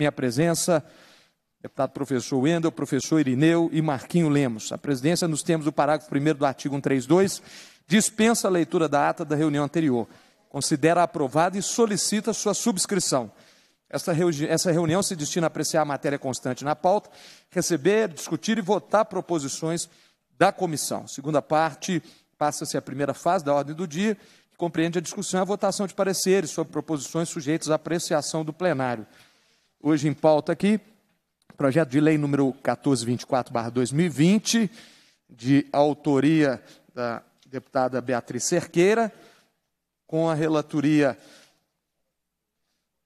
minha presença, deputado professor Wendel, professor Irineu e Marquinho Lemos. A presidência, nos termos do parágrafo 1 do artigo 132, dispensa a leitura da ata da reunião anterior, considera aprovada e solicita sua subscrição. Essa, reuni essa reunião se destina a apreciar a matéria constante na pauta, receber, discutir e votar proposições da comissão. Segunda parte, passa-se a primeira fase da ordem do dia, que compreende a discussão e a votação de pareceres sobre proposições sujeitas à apreciação do plenário hoje em pauta aqui, projeto de lei número 1424-2020, de autoria da deputada Beatriz Cerqueira, com a relatoria,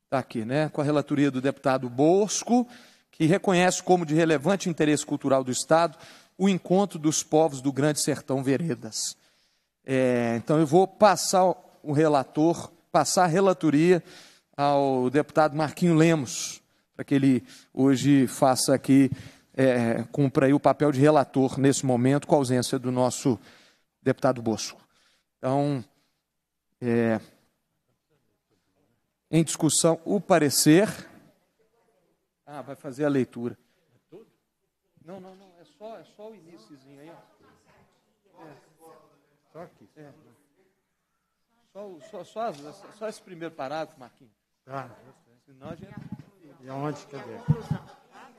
está aqui, né? Com a relatoria do deputado Bosco, que reconhece como de relevante interesse cultural do Estado o encontro dos povos do Grande Sertão Veredas. É, então eu vou passar o relator, passar a relatoria ao deputado Marquinho Lemos para que ele hoje faça aqui, é, cumpra o papel de relator nesse momento, com a ausência do nosso deputado Bosso. Então, é, em discussão, o parecer. Ah, vai fazer a leitura. Não, não, não, é só, é só o iníciozinho aí. Ó. É. Só aqui. É. Só, só, só, só, esse primeiro parágrafo, Marquinhos. Tá. Senão a gente... E aonde? Tá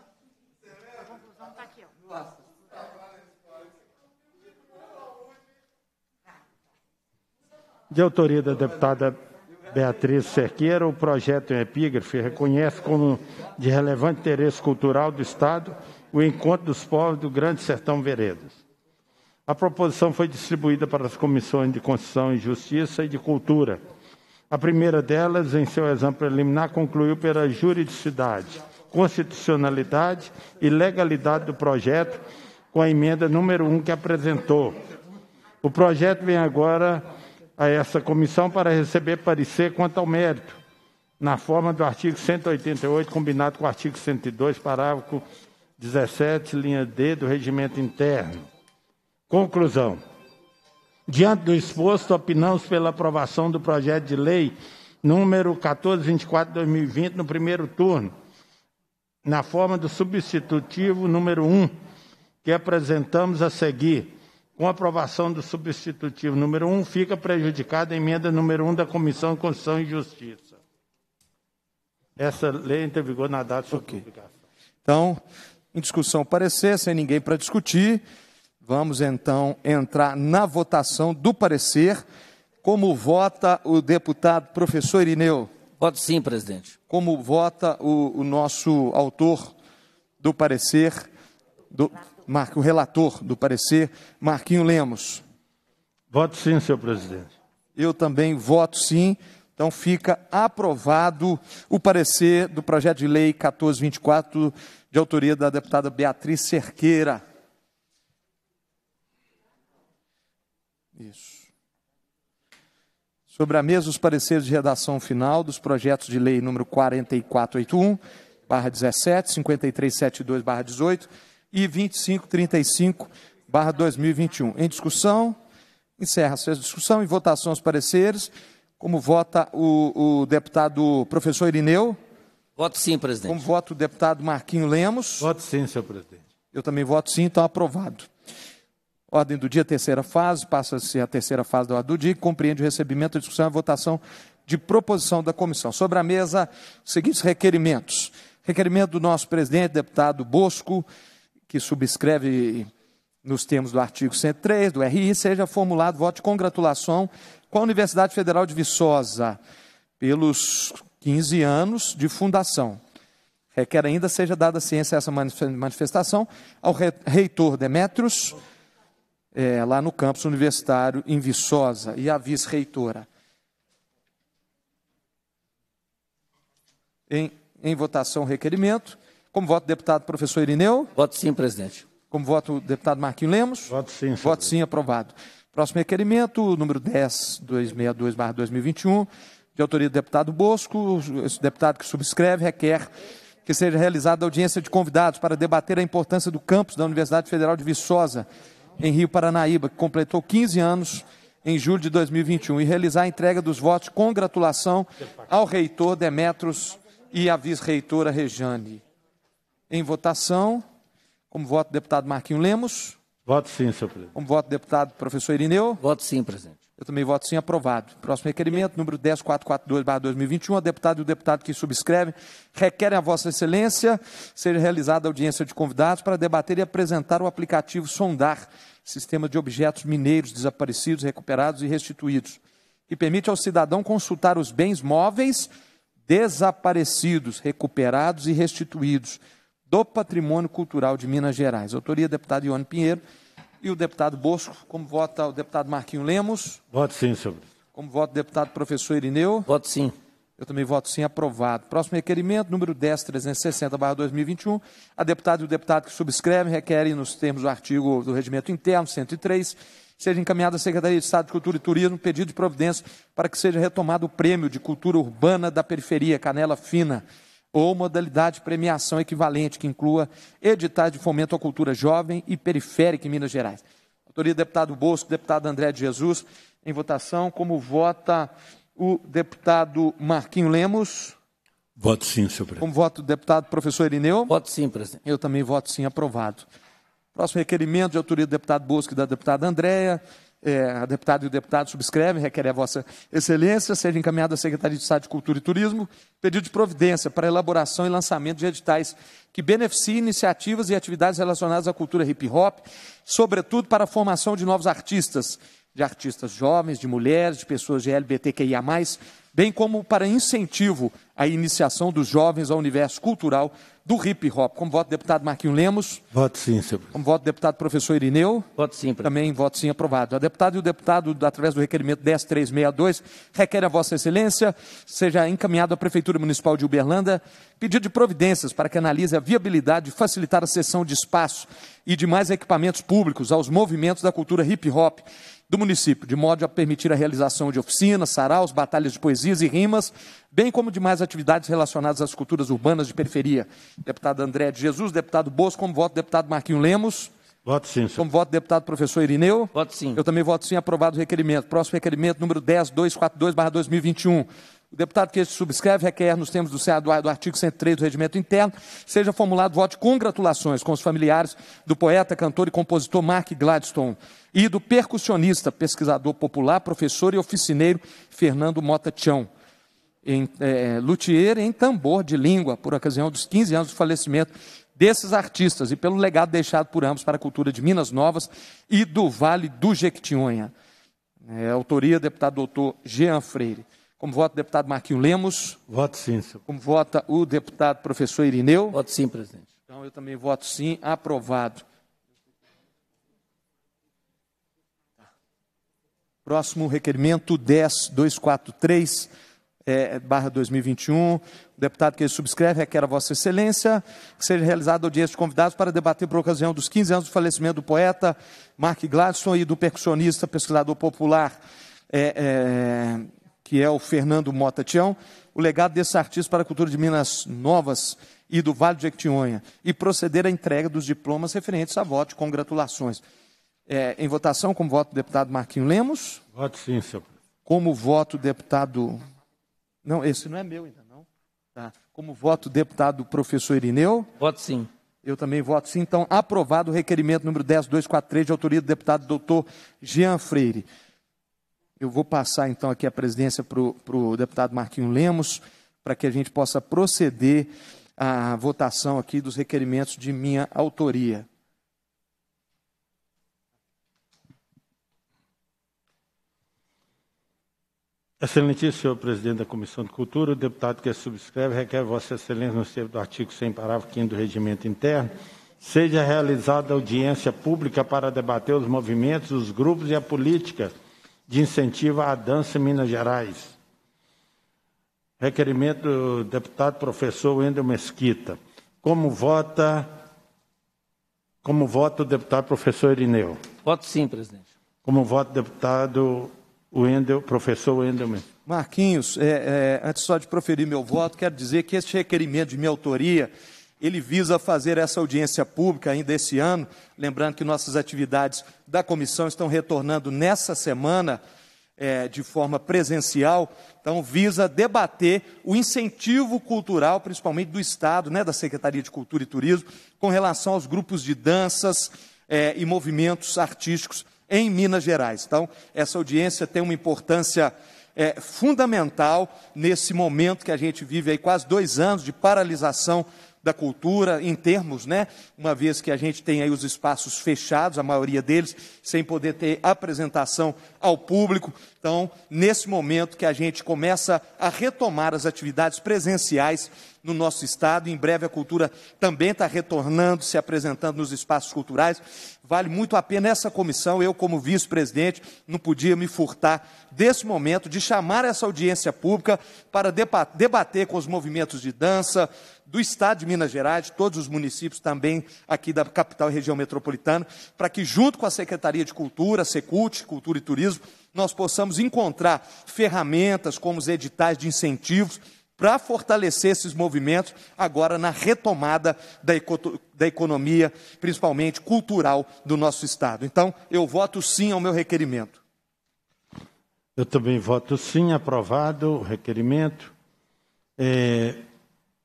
de autoria da deputada Beatriz Cerqueira, o projeto em epígrafe reconhece como de relevante interesse cultural do Estado o encontro dos povos do Grande Sertão Veredas. A proposição foi distribuída para as comissões de Constituição e Justiça e de Cultura a primeira delas, em seu exame preliminar, concluiu pela juridicidade, constitucionalidade e legalidade do projeto, com a emenda número 1 que apresentou. O projeto vem agora a essa comissão para receber parecer quanto ao mérito, na forma do artigo 188, combinado com o artigo 102, parágrafo 17, linha D do regimento interno. Conclusão. Diante do exposto, opinamos pela aprovação do projeto de lei número 1424-2020, no primeiro turno, na forma do substitutivo número 1, que apresentamos a seguir. Com a aprovação do substitutivo número 1, fica prejudicada a emenda número 1 da Comissão de Constituição e Justiça. Essa lei entra em vigor na data de sua okay. publicação. Então, em discussão, parecer, sem ninguém para discutir. Vamos então entrar na votação do parecer. Como vota o deputado professor Irineu? Voto sim, presidente. Como vota o, o nosso autor do parecer, do, Mar, o relator do parecer, Marquinho Lemos? Voto sim, senhor presidente. Eu também voto sim. Então fica aprovado o parecer do projeto de lei 1424, de autoria da deputada Beatriz Cerqueira. Isso. Sobre a mesa, os pareceres de redação final dos projetos de lei número 4481, barra 17, 5372, barra 18 e 2535, barra 2021. Em discussão, encerra-se a discussão e votação os pareceres. Como vota o, o deputado professor Irineu? Voto sim, presidente. Como vota o deputado Marquinho Lemos? Voto sim, senhor presidente. Eu também voto sim, então aprovado. Ordem do dia, terceira fase, passa-se a terceira fase da ordem do dia, que compreende o recebimento, a discussão e a votação de proposição da comissão. Sobre a mesa, seguintes requerimentos. Requerimento do nosso presidente, deputado Bosco, que subscreve nos termos do artigo 103 do RI, seja formulado voto de congratulação com a Universidade Federal de Viçosa pelos 15 anos de fundação. Requer ainda seja dada ciência a essa manifestação ao reitor Demetrios é, lá no campus universitário em Viçosa, e a vice-reitora. Em, em votação, requerimento. Como voto, deputado professor Irineu? Voto sim, presidente. Como voto, deputado Marquinhos Lemos? Voto sim. Senhor. Voto sim, aprovado. Próximo requerimento, número 10, 262, 2021, de autoria do deputado Bosco. Esse deputado que subscreve requer que seja realizada audiência de convidados para debater a importância do campus da Universidade Federal de Viçosa em Rio Paranaíba, que completou 15 anos em julho de 2021, e realizar a entrega dos votos de congratulação ao reitor Demetros e à vice-reitora Regiane. Em votação, como voto deputado Marquinho Lemos. Voto sim, senhor presidente. Como voto deputado professor Irineu. Voto sim, presidente. Eu também voto sim aprovado. Próximo requerimento, número 10442-2021, a deputada e o deputado que subscrevem requerem a Vossa Excelência seja realizada audiência de convidados para debater e apresentar o aplicativo Sondar, sistema de objetos mineiros desaparecidos, recuperados e restituídos, que permite ao cidadão consultar os bens móveis desaparecidos, recuperados e restituídos do patrimônio cultural de Minas Gerais. Autoria, deputado Ione Pinheiro. E o deputado Bosco, como vota o deputado Marquinho Lemos? Voto sim, senhor. Como vota o deputado professor Irineu? Voto sim. Eu também voto sim, aprovado. Próximo requerimento, número 10.360-2021. A deputada e o deputado que subscrevem requerem, nos termos do artigo do Regimento Interno 103, seja encaminhado à Secretaria de Estado de Cultura e Turismo pedido de providência para que seja retomado o prêmio de cultura urbana da periferia Canela Fina ou modalidade de premiação equivalente, que inclua editais de fomento à cultura jovem e periférica em Minas Gerais. Autoria do deputado Bosco, deputado André de Jesus, em votação, como vota o deputado Marquinho Lemos. Voto sim, senhor presidente. Como voto o deputado professor Irineu? Voto sim, presidente. Eu também voto sim, aprovado. Próximo requerimento de autoria do deputado Bosco e da deputada Andréa é, a deputada e o deputado subscrevem, requerem a Vossa Excelência, seja encaminhada à Secretaria de Estado de Cultura e Turismo, pedido de providência para elaboração e lançamento de editais que beneficiem iniciativas e atividades relacionadas à cultura hip hop, sobretudo para a formação de novos artistas, de artistas jovens, de mulheres, de pessoas de LBTQIA+, bem como para incentivo a iniciação dos jovens ao universo cultural do hip hop. Como voto deputado Marquinhos Lemos? Voto sim, senhor. Como voto deputado professor Irineu? Voto sim. Presidente. Também voto sim aprovado. A deputada e o deputado, através do requerimento 10362, requerem a Vossa Excelência seja encaminhado à Prefeitura Municipal de Uberlândia pedido de providências para que analise a viabilidade de facilitar a cessão de espaço e de mais equipamentos públicos aos movimentos da cultura hip hop do município, de modo a permitir a realização de oficinas, saraus, batalhas de poesias e rimas, bem como demais atividades relacionadas às culturas urbanas de periferia. Deputado André de Jesus, deputado Boas, como voto, deputado Marquinho Lemos. Voto sim, senhor. Como voto, deputado professor Irineu? Voto sim. Eu também voto sim, aprovado o requerimento. Próximo requerimento, número 10242, 2021 o deputado que este subscreve requer, nos termos do, do artigo 103 do Regimento Interno, seja formulado voto de congratulações com os familiares do poeta, cantor e compositor Mark Gladstone e do percussionista, pesquisador popular, professor e oficineiro Fernando Mota Tião em, é, luthier em tambor de língua, por ocasião dos 15 anos do falecimento desses artistas e pelo legado deixado por ambos para a cultura de Minas Novas e do Vale do Jequitinhonha. É, autoria, deputado doutor Jean Freire. Como vota o deputado Marquinho Lemos? Voto sim, senhor. Como vota o deputado professor Irineu? Voto sim, presidente. Então eu também voto sim, aprovado. Próximo requerimento 10243, é, barra 2021. O deputado que ele subscreve requer a Vossa Excelência que seja realizada audiência de convidados para debater por ocasião dos 15 anos do falecimento do poeta Mark Gladstone e do percussionista, pesquisador popular é, é que é o Fernando Mota Tião, o legado desse artista para a cultura de Minas Novas e do Vale de Equitinhonha, e proceder à entrega dos diplomas referentes a voto. Congratulações. É, em votação, como voto do deputado Marquinho Lemos. Voto sim, senhor. Como voto deputado. Não, esse não é meu ainda, não. Tá. Como voto deputado professor Irineu. Voto sim. Eu também voto sim. Então, aprovado o requerimento número 10243, de autoria do deputado doutor Jean Freire. Eu vou passar então aqui a presidência para o deputado Marquinho Lemos, para que a gente possa proceder à votação aqui dos requerimentos de minha autoria. Excelentíssimo senhor presidente da Comissão de Cultura, o deputado que subscreve requer Vossa Excelência, no termo do artigo 100, parágrafo 5 do Regimento Interno, seja realizada audiência pública para debater os movimentos, os grupos e a política de incentivo à dança em Minas Gerais. Requerimento do deputado professor Wendel Mesquita. Como vota, como vota o deputado professor Irineu? Voto sim, presidente. Como vota o deputado Wendel, professor Wendel Mesquita? Marquinhos, é, é, antes só de proferir meu voto, quero dizer que este requerimento de minha autoria ele visa fazer essa audiência pública ainda esse ano, lembrando que nossas atividades da comissão estão retornando nessa semana é, de forma presencial, então visa debater o incentivo cultural, principalmente do Estado, né, da Secretaria de Cultura e Turismo, com relação aos grupos de danças é, e movimentos artísticos em Minas Gerais. Então, essa audiência tem uma importância é, fundamental nesse momento que a gente vive aí, quase dois anos de paralisação da cultura, em termos, né? Uma vez que a gente tem aí os espaços fechados, a maioria deles, sem poder ter apresentação ao público. Então, nesse momento que a gente começa a retomar as atividades presenciais no nosso estado, em breve a cultura também está retornando, se apresentando nos espaços culturais. Vale muito a pena essa comissão. Eu, como vice-presidente, não podia me furtar desse momento de chamar essa audiência pública para debater com os movimentos de dança, do Estado de Minas Gerais, de todos os municípios também aqui da capital e região metropolitana, para que, junto com a Secretaria de Cultura, Secult, Cultura e Turismo, nós possamos encontrar ferramentas como os editais de incentivos para fortalecer esses movimentos agora na retomada da, da, economia, principalmente cultural, do nosso Estado. Então, eu voto sim ao meu requerimento. Eu também voto sim, aprovado o requerimento. É,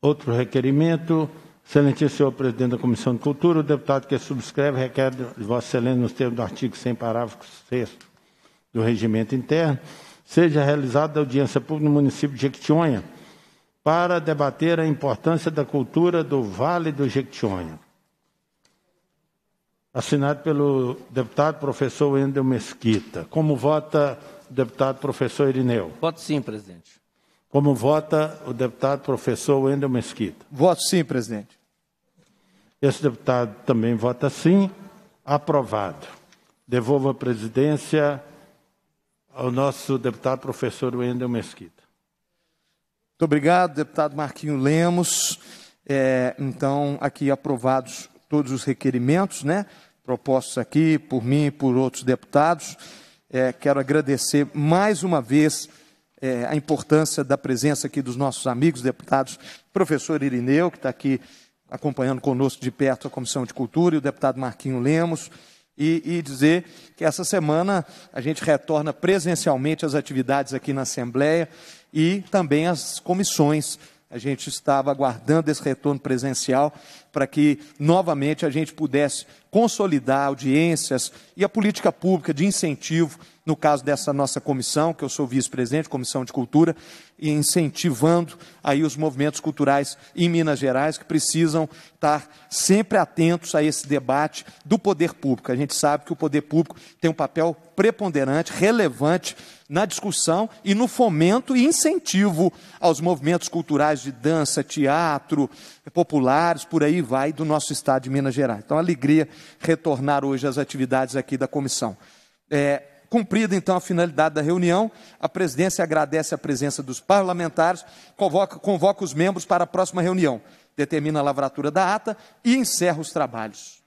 Outro requerimento, excelentíssimo senhor presidente da Comissão de Cultura, o deputado que subscreve requer de Vossa Excelência, nos termos do artigo 100, parágrafo 6 do Regimento Interno, seja realizada audiência pública no município de Jequitinhonha para debater a importância da cultura do Vale do Jequitinhonha. Assinado pelo deputado professor Wendel Mesquita. Como vota o deputado professor Irineu? Voto sim, presidente. Como vota o deputado professor Wendel Mesquita? Voto sim, presidente. Esse deputado também vota sim. Aprovado. Devolvo a presidência ao nosso deputado professor Wendel Mesquita. Muito obrigado, deputado Marquinho Lemos. É, então, aqui aprovados todos os requerimentos, né? Propostos aqui por mim e por outros deputados. É, quero agradecer mais uma vez é, a importância da presença aqui dos nossos amigos deputados, professor Irineu, que está aqui acompanhando conosco de perto a Comissão de Cultura, e o deputado Marquinho Lemos, e, e dizer que essa semana a gente retorna presencialmente às atividades aqui na Assembleia e também às comissões a gente estava aguardando esse retorno presencial para que novamente a gente pudesse consolidar audiências e a política pública de incentivo no caso dessa nossa comissão, que eu sou vice-presidente, Comissão de Cultura, e incentivando aí os movimentos culturais em Minas Gerais, que precisam estar sempre atentos a esse debate do poder público. A gente sabe que o poder público tem um papel preponderante, relevante na discussão e no fomento e incentivo aos movimentos culturais de dança, teatro, populares, por aí vai, do nosso estado de Minas Gerais. Então, alegria retornar hoje às atividades aqui da comissão. É, Cumprida então a finalidade da reunião, a presidência agradece a presença dos parlamentares, convoca, convoca os membros para a próxima reunião, determina a lavratura da ata e encerra os trabalhos.